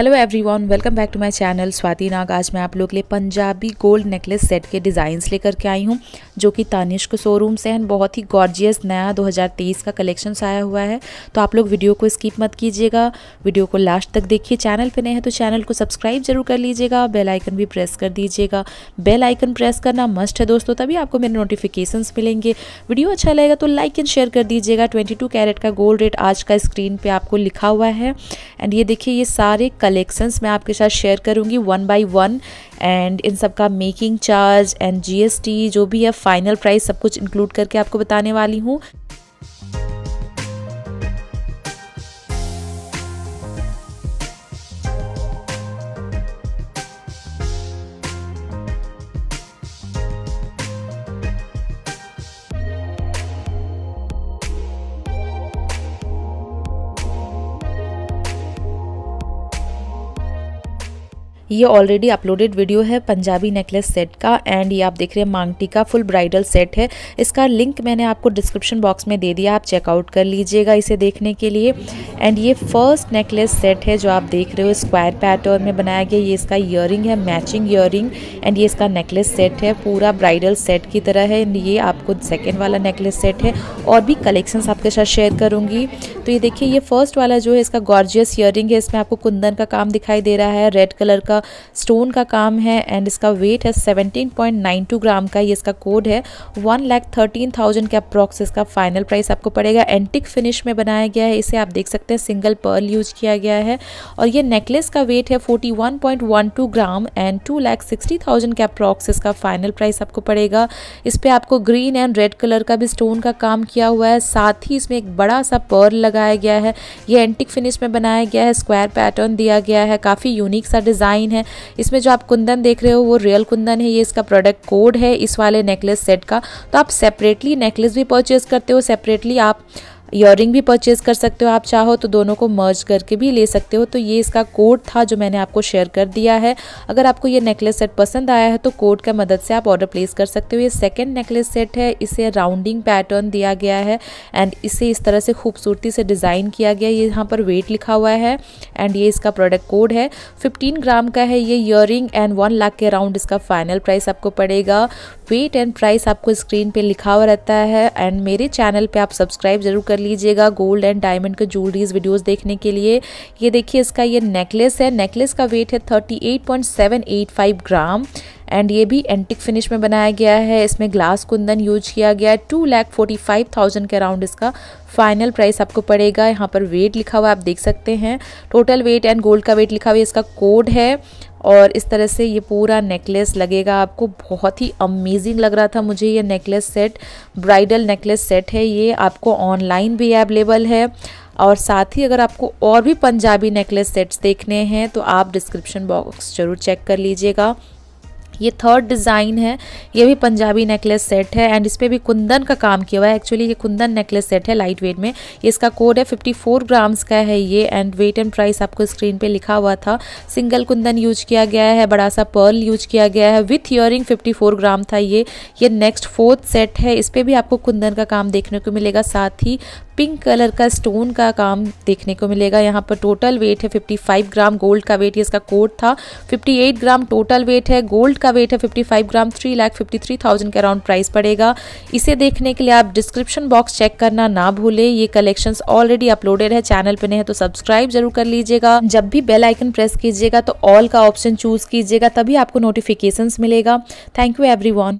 hello everyone welcome back to my channel Swati Nag आज मैं आप लोग के लिए पंजाबी गोल्ड नेकलेस सेट के डिज़ाइंस लेकर के आई हूँ जो कि तानिश्क शोरूम से हैं बहुत ही गॉर्जियस नया 2023 का कलेक्शंस आया हुआ है तो आप लोग वीडियो को स्किप मत कीजिएगा वीडियो को लास्ट तक देखिए चैनल पर नए हैं तो चैनल को सब्सक्राइब जरूर कर लीजिएगा बेलाइकन भी प्रेस कर दीजिएगा बेल आइकन प्रेस करना मस्ट है दोस्तों तभी आपको मेरे नोटिफिकेशन मिलेंगे वीडियो अच्छा लगेगा तो लाइक एंड शेयर कर दीजिएगा ट्वेंटी कैरेट का गोल्ड रेट आज का स्क्रीन पर आपको लिखा हुआ है एंड ये देखिए ये सारे कलेक्शंस मैं आपके साथ शेयर करूँगी वन बाय वन एंड इन सब का मेकिंग चार्ज एंड जीएसटी जो भी है फाइनल प्राइस सब कुछ इंक्लूड करके आपको बताने वाली हूँ ये ऑलरेडी अपलोडेड वीडियो है पंजाबी नेकलेस सेट का एंड ये आप देख रहे हैं मांगटी का फुल ब्राइडल सेट है इसका लिंक मैंने आपको डिस्क्रिप्शन बॉक्स में दे दिया आप चेकआउट कर लीजिएगा इसे देखने के लिए एंड ये फर्स्ट नेकलेस सेट है जो आप देख रहे हो स्क्वायर पैटर्न में बनाया गया ये इसका इयर है मैचिंग इयर एंड ये इसका नेकलेस सेट है पूरा ब्राइडल सेट की तरह है एंड ये आपको सेकेंड वाला नेकलेस सेट है और भी कलेक्शंस आपके साथ शेयर करूँगी तो ये देखिए ये फर्स्ट वाला जो है इसका गॉर्जियस इयर है इसमें आपको कुंदन का काम दिखाई दे रहा है रेड कलर का स्टोन का काम है एंड इसका वेट है 17.92 ग्राम का ये इसका कोड है वन लैख थर्टीन थाउजेंड के अप्रॉक्स इसका फाइनल प्राइस आपको पड़ेगा एंटिक फिनिश में बनाया गया है इसे आप देख सकते हैं सिंगल पर्ल यूज किया गया है और ये नेकलेस का वेट है 41.12 gram and two lakh sixty thousand के अप्रॉक्स इसका फाइनल प्राइस आपको पड़ेगा इस पर आपको ग्रीन एंड रेड कलर का भी स्टोन का काम किया हुआ है साथ ही इसमें एक बड़ा सा पर्ल लगाया गया है ये एंटिक फिनिश में बनाया गया है स्क्वायर पैटर्न दिया गया है काफ़ी यूनिक सा डिज़ाइन डिज़ाइन है इसमें जो आप कुंदन देख रहे हो वो रियल कुंदन है ये इसका प्रोडक्ट कोड है इस वाले नेकलेस सेट का तो आप सेपरेटली नेकलेस भी परचेज करते हो सेपरेटली आप ईयर भी परचेज़ कर सकते हो आप चाहो तो दोनों को मर्ज करके भी ले सकते हो तो ये इसका कोड था जो मैंने आपको शेयर कर दिया है अगर आपको ये नेकलेस सेट पसंद आया है तो कोड का मदद से आप ऑर्डर प्लेस कर सकते हो ये सेकेंड नेकलेस सेट है इसे राउंडिंग पैटर्न दिया गया है एंड इसे इस तरह से खूबसूरती से डिज़ाइन किया गया ये यहाँ पर वेट लिखा हुआ है एंड ये इसका प्रोडक्ट कोड है फिफ्टीन ग्राम का है ये ईयर एंड वन लाख के अराउंड इसका फाइनल प्राइस आपको पड़ेगा वेट एंड प्राइस आपको स्क्रीन पर लिखा हुआ रहता है एंड मेरे चैनल पर आप सब्सक्राइब जरूर कर लीजिएगा गोल्ड एंड डायमंड के ज्वेलरीज वीडियोस देखने के लिए ये देखिए इसका ये नेकलेस है नेकलेस का वेट है 38.785 ग्राम एंड ये भी एंटिक फिनिश में बनाया गया है इसमें ग्लास कुंदन यूज किया गया है two lakh forty five thousand के अराउंड इसका फाइनल प्राइस आपको पड़ेगा यहाँ पर वेट लिखा हुआ आप देख सकते हैं टोटल वेट एंड गोल्ड का वेट लिखा हुआ इसका कोड है और इस तरह से ये पूरा नेकलेस लगेगा आपको बहुत ही अमेजिंग लग रहा था मुझे ये necklace set bridal necklace set है ये आपको ऑनलाइन भी अवेलेबल है और साथ ही अगर आपको और भी पंजाबी नेकलेस सेट्स देखने हैं तो आप डिस्क्रिप्शन बॉक्स ज़रूर चेक कर लीजिएगा ये थर्ड डिज़ाइन है ये भी पंजाबी नेकलेस सेट है एंड इस पर भी कुंदन का काम किया हुआ है एक्चुअली ये कुंदन नेकलेस सेट है लाइट वेट में इसका कोड है 54 ग्राम्स का है ये एंड वेट एंड प्राइस आपको स्क्रीन पे लिखा हुआ था सिंगल कुंदन यूज किया गया है बड़ा सा पर्ल यूज किया गया है विथ ईयरिंग फोर ग्राम था ये ये नेक्स्ट फोर्थ सेट है इस पर भी आपको कुंदन का काम देखने को मिलेगा साथ ही पिंक कलर का स्टोन का काम देखने को मिलेगा यहाँ पर टोटल वेट है 55 ग्राम गोल्ड का वेट इसका कोड था 58 ग्राम टोटल वेट है गोल्ड का इसका वेट है 55 gram three lakh fifty three thousand के अराउंड प्राइस पड़ेगा इसे देखने के लिए आप डिस्क्रिप्शन बॉक्स चेक करना ना भूले ये कलेक्शन ऑलरेडी अपलोडेड है चैनल पर नहीं है तो सब्सक्राइब जरूर कर लीजिएगा जब भी बेल आइकन प्रेस कीजिएगा तो ऑल का ऑप्शन चूज कीजिएगा तभी आपको नोटिफिकेशन मिलेगा थैंक यू एवरी